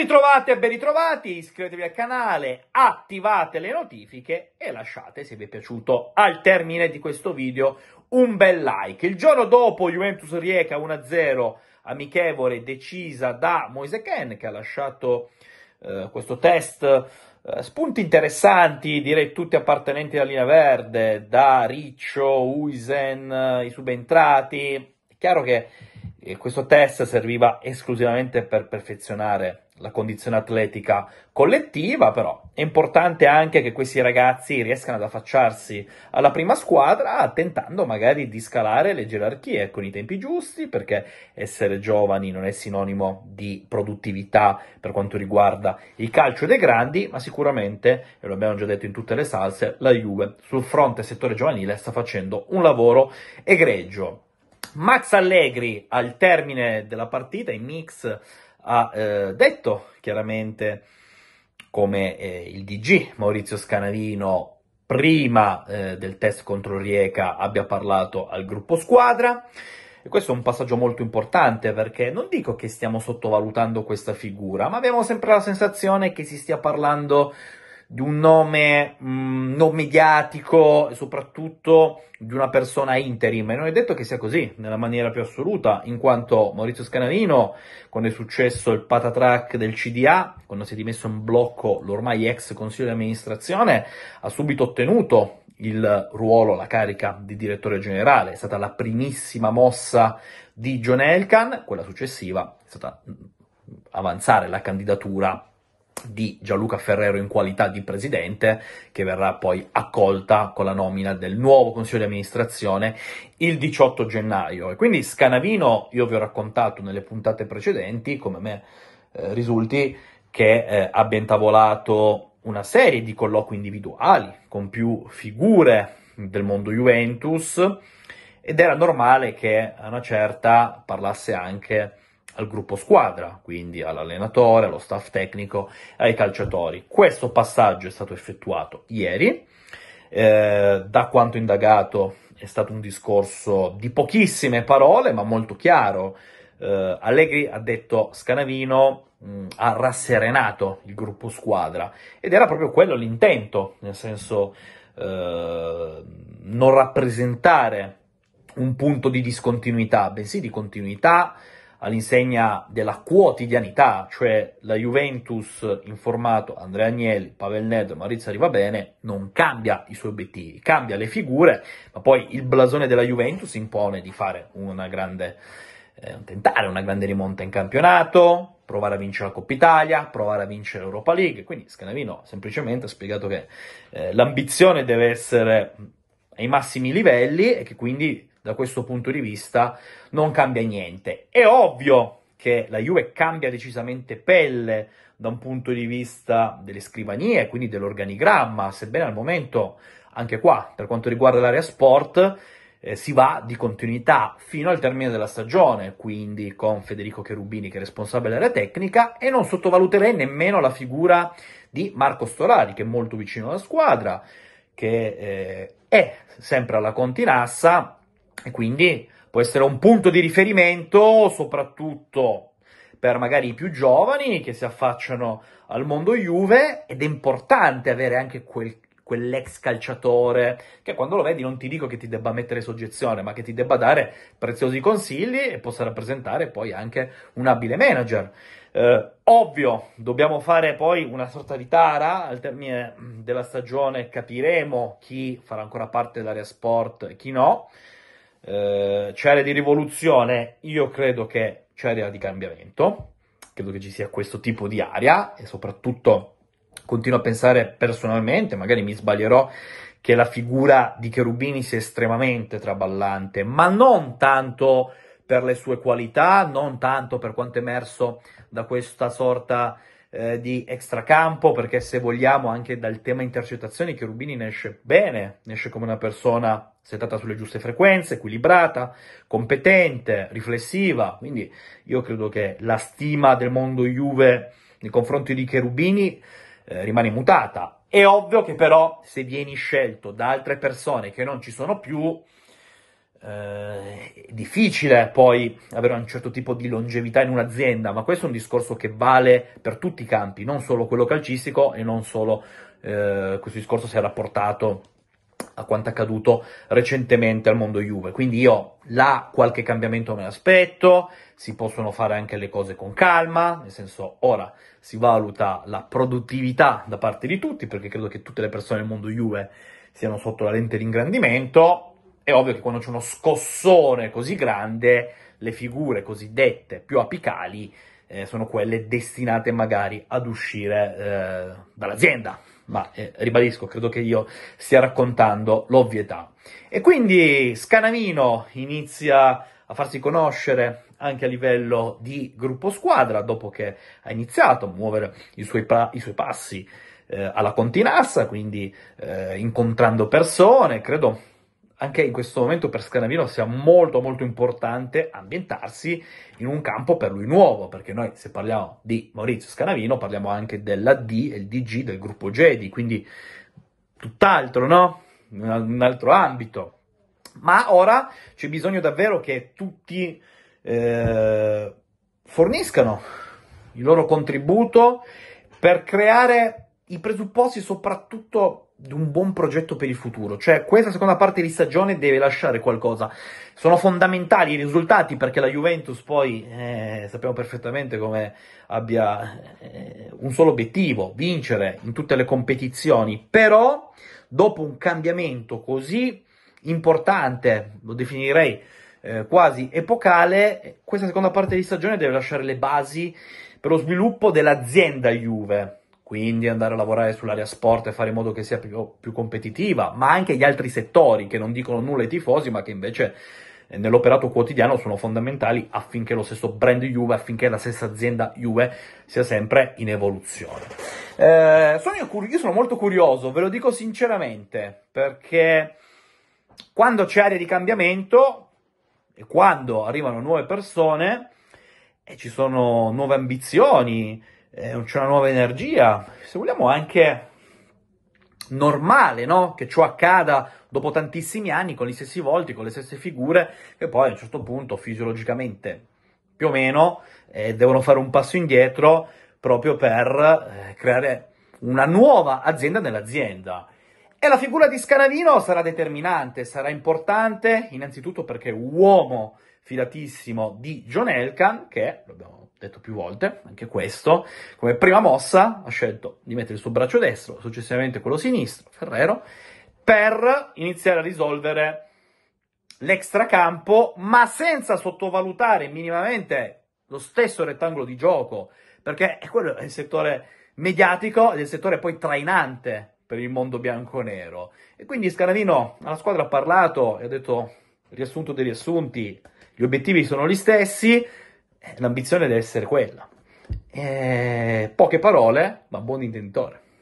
ritrovati e ben ritrovati, iscrivetevi al canale, attivate le notifiche e lasciate, se vi è piaciuto, al termine di questo video un bel like. Il giorno dopo Juventus Rieca 1-0, amichevole, decisa da Moise Ken, che ha lasciato eh, questo test eh, spunti interessanti, direi tutti appartenenti alla linea verde, da Riccio, Uisen, eh, i subentrati. È chiaro che eh, questo test serviva esclusivamente per perfezionare la condizione atletica collettiva, però è importante anche che questi ragazzi riescano ad affacciarsi alla prima squadra tentando magari di scalare le gerarchie con i tempi giusti, perché essere giovani non è sinonimo di produttività per quanto riguarda il calcio dei grandi, ma sicuramente, e lo abbiamo già detto in tutte le salse, la Juve sul fronte settore giovanile sta facendo un lavoro egregio. Max Allegri al termine della partita in mix ha eh, detto chiaramente come eh, il DG Maurizio Scanavino prima eh, del test contro Rieca abbia parlato al gruppo squadra. E questo è un passaggio molto importante perché non dico che stiamo sottovalutando questa figura, ma abbiamo sempre la sensazione che si stia parlando di un nome mh, mm, non mediatico e soprattutto di una persona interim. E non è detto che sia così nella maniera più assoluta, in quanto Maurizio Scanarino, quando è successo il patatrack del CDA, quando si è dimesso in blocco l'ormai ex consiglio di amministrazione, ha subito ottenuto il ruolo, la carica di direttore generale. È stata la primissima mossa di John Elkan, quella successiva è stata mm, avanzare la candidatura di Gianluca Ferrero in qualità di presidente, che verrà poi accolta con la nomina del nuovo consiglio di amministrazione il 18 gennaio. E quindi Scanavino, io vi ho raccontato nelle puntate precedenti, come a me eh, risulti, che eh, abbia intavolato una serie di colloqui individuali con più figure del mondo Juventus ed era normale che a una certa parlasse anche al gruppo squadra, quindi all'allenatore, allo staff tecnico, ai calciatori. Questo passaggio è stato effettuato ieri, eh, da quanto indagato è stato un discorso di pochissime parole, ma molto chiaro. Eh, Allegri ha detto Scanavino mh, mm, ha rasserenato il gruppo squadra ed era proprio quello l'intento, nel senso eh, non rappresentare un punto di discontinuità, bensì di continuità all'insegna della quotidianità, cioè la Juventus in formato Andrea Agnelli, Pavel Ned, Maurizio Arrivabene, non cambia i suoi obiettivi, cambia le figure, ma poi il blasone della Juventus impone di fare una grande, eh, tentare una grande rimonta in campionato, provare a vincere la Coppa Italia, provare a vincere l'Europa League, quindi Scanavino semplicemente ha spiegato che eh, l'ambizione deve essere ai massimi livelli e che quindi da questo punto di vista non cambia niente. È ovvio che la Juve cambia decisamente pelle da un punto di vista delle scrivanie, quindi dell'organigramma, sebbene al momento, anche qua, per quanto riguarda l'area sport, eh, si va di continuità fino al termine della stagione, quindi con Federico Cherubini che è responsabile dell'area tecnica e non sottovaluterei nemmeno la figura di Marco Storari che è molto vicino alla squadra, che eh, è sempre alla Continassa e quindi può essere un punto di riferimento soprattutto per magari i più giovani che si affacciano al mondo Juve ed è importante avere anche quel, quell'ex calciatore che quando lo vedi non ti dico che ti debba mettere soggezione, ma che ti debba dare preziosi consigli e possa rappresentare poi anche un abile manager. Eh, ovvio, dobbiamo fare poi una sorta di tara al termine della stagione, capiremo chi farà ancora parte dell'area sport e chi no eh, c'è area di rivoluzione, io credo che c'è area di cambiamento, credo che ci sia questo tipo di area e soprattutto continuo a pensare personalmente, magari mi sbaglierò, che la figura di Cherubini sia estremamente traballante, ma non tanto per le sue qualità, non tanto per quanto emerso da questa sorta eh, di extracampo, perché se vogliamo anche dal tema intercettazioni, Cherubini ne esce bene, ne esce come una persona settata sulle giuste frequenze, equilibrata, competente, riflessiva. Quindi io credo che la stima del mondo Juve nei confronti di Cherubini eh, rimane mutata. È ovvio che però se vieni scelto da altre persone che non ci sono più, eh, è difficile poi avere un certo tipo di longevità in un'azienda, ma questo è un discorso che vale per tutti i campi, non solo quello calcistico e non solo eh, questo discorso si è rapportato a quanto accaduto recentemente al mondo Juve. Quindi io là qualche cambiamento me l'aspetto, si possono fare anche le cose con calma, nel senso ora si valuta la produttività da parte di tutti, perché credo che tutte le persone del mondo Juve siano sotto la lente di ingrandimento. È ovvio che quando c'è uno scossone così grande, le figure cosiddette più apicali eh, sono quelle destinate magari ad uscire eh, dall'azienda, ma eh, ribadisco, credo che io stia raccontando l'ovvietà. E quindi Scanamino inizia a farsi conoscere anche a livello di gruppo squadra, dopo che ha iniziato a muovere i suoi, pa- i suoi passi eh, alla Continassa, quindi eh, incontrando persone, credo anche in questo momento per Scanavino sia molto molto importante ambientarsi in un campo per lui nuovo, perché noi se parliamo di Maurizio Scanavino parliamo anche della D e il DG del gruppo Jedi, quindi tutt'altro, no? Un altro ambito. Ma ora c'è bisogno davvero che tutti eh, forniscano il loro contributo per creare i presupposti soprattutto di un buon progetto per il futuro. Cioè, questa seconda parte di stagione deve lasciare qualcosa. Sono fondamentali i risultati perché la Juventus poi eh, sappiamo perfettamente come abbia eh, un solo obiettivo, vincere in tutte le competizioni. Però, dopo un cambiamento così importante, lo definirei eh, quasi epocale, questa seconda parte di stagione deve lasciare le basi per lo sviluppo dell'azienda Juve quindi andare a lavorare sull'area sport e fare in modo che sia più, più, competitiva, ma anche gli altri settori che non dicono nulla ai tifosi, ma che invece eh, nell'operato quotidiano sono fondamentali affinché lo stesso brand Juve, affinché la stessa azienda Juve sia sempre in evoluzione. Eh, sono io, io sono molto curioso, ve lo dico sinceramente, perché quando c'è area di cambiamento e quando arrivano nuove persone e eh, ci sono nuove ambizioni, eh, c'è una nuova energia, se vogliamo anche normale, no? Che ciò accada dopo tantissimi anni con gli stessi volti, con le stesse figure, che poi a un certo punto fisiologicamente più o meno eh, devono fare un passo indietro proprio per eh, creare una nuova azienda nell'azienda. E la figura di Scanavino sarà determinante, sarà importante, innanzitutto perché è uomo fidatissimo di John Elkan, che, l'abbiamo detto più volte, anche questo, come prima mossa ha scelto di mettere il suo braccio destro, successivamente quello sinistro, Ferrero, per iniziare a risolvere l'extracampo, ma senza sottovalutare minimamente lo stesso rettangolo di gioco, perché quello è il settore mediatico ed è il settore poi trainante per il mondo bianco-nero. E quindi Scanavino alla squadra ha parlato e ha detto, riassunto dei riassunti, gli obiettivi sono gli stessi, l'ambizione deve essere quella. Eh, poche parole, ma buon intentore.